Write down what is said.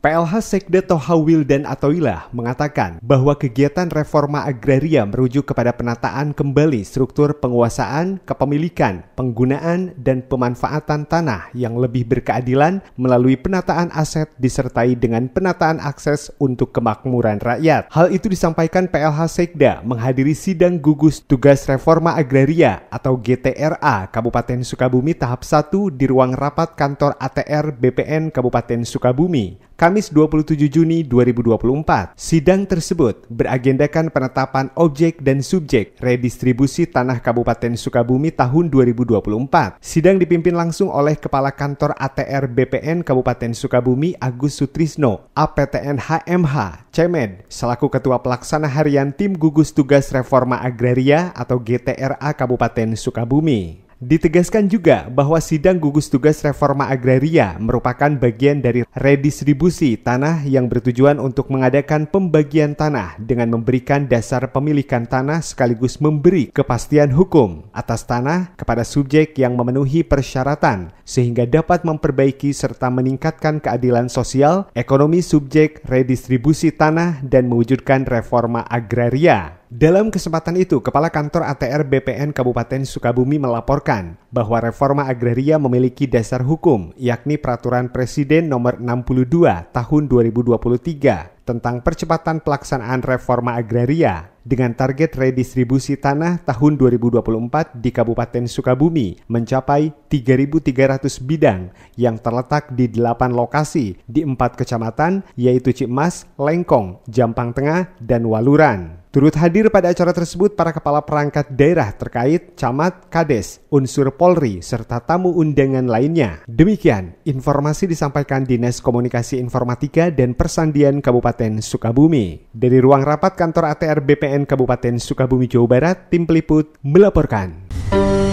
PLH Sekde Tohawil dan Atoila mengatakan bahwa kegiatan reforma agraria merujuk kepada penataan kembali struktur penguasaan, kepemilikan, penggunaan, dan pemanfaatan tanah yang lebih berkeadilan melalui penataan aset disertai dengan penataan akses untuk kemakmuran rakyat. Hal itu disampaikan PLH Sekda menghadiri sidang gugus tugas reforma agraria atau GTRA Kabupaten Sukabumi tahap 1 di ruang rapat kantor ATR BPN Kabupaten Sukabumi. Kamis 27 Juni 2024. Sidang tersebut beragendakan penetapan objek dan subjek redistribusi tanah Kabupaten Sukabumi tahun 2024. Sidang dipimpin langsung oleh Kepala Kantor ATR BPN Kabupaten Sukabumi Agus Sutrisno, APTN HMH, Cemed, selaku Ketua Pelaksana Harian Tim Gugus Tugas Reforma Agraria atau GTRA Kabupaten Sukabumi. Ditegaskan juga bahwa sidang gugus tugas reforma agraria merupakan bagian dari redistribusi tanah yang bertujuan untuk mengadakan pembagian tanah dengan memberikan dasar pemilikan tanah sekaligus memberi kepastian hukum atas tanah kepada subjek yang memenuhi persyaratan sehingga dapat memperbaiki serta meningkatkan keadilan sosial, ekonomi subjek, redistribusi tanah dan mewujudkan reforma agraria. Dalam kesempatan itu, Kepala Kantor ATR BPN Kabupaten Sukabumi melaporkan bahwa reforma agraria memiliki dasar hukum, yakni Peraturan Presiden Nomor 62 Tahun 2023 tentang percepatan pelaksanaan reforma agraria dengan target redistribusi tanah tahun 2024 di Kabupaten Sukabumi mencapai 3.300 bidang yang terletak di 8 lokasi di 4 kecamatan yaitu Cimas, Lengkong, Jampang Tengah, dan Waluran. Turut hadir pada acara tersebut para kepala perangkat daerah terkait, camat, kades, unsur Polri, serta tamu undangan lainnya. Demikian, informasi disampaikan Dinas Komunikasi Informatika dan Persandian Kabupaten Sukabumi. Dari ruang rapat kantor ATR BPN Kabupaten Sukabumi, Jawa Barat, tim peliput melaporkan.